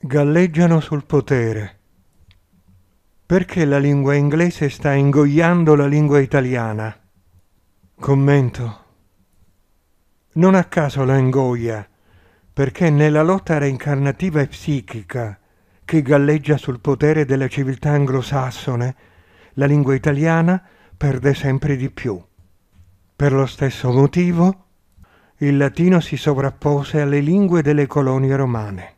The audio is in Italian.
galleggiano sul potere. Perché la lingua inglese sta ingoiando la lingua italiana? Commento. Non a caso la ingoia, perché nella lotta reincarnativa e psichica che galleggia sul potere della civiltà anglosassone, la lingua italiana perde sempre di più. Per lo stesso motivo, il latino si sovrappose alle lingue delle colonie romane.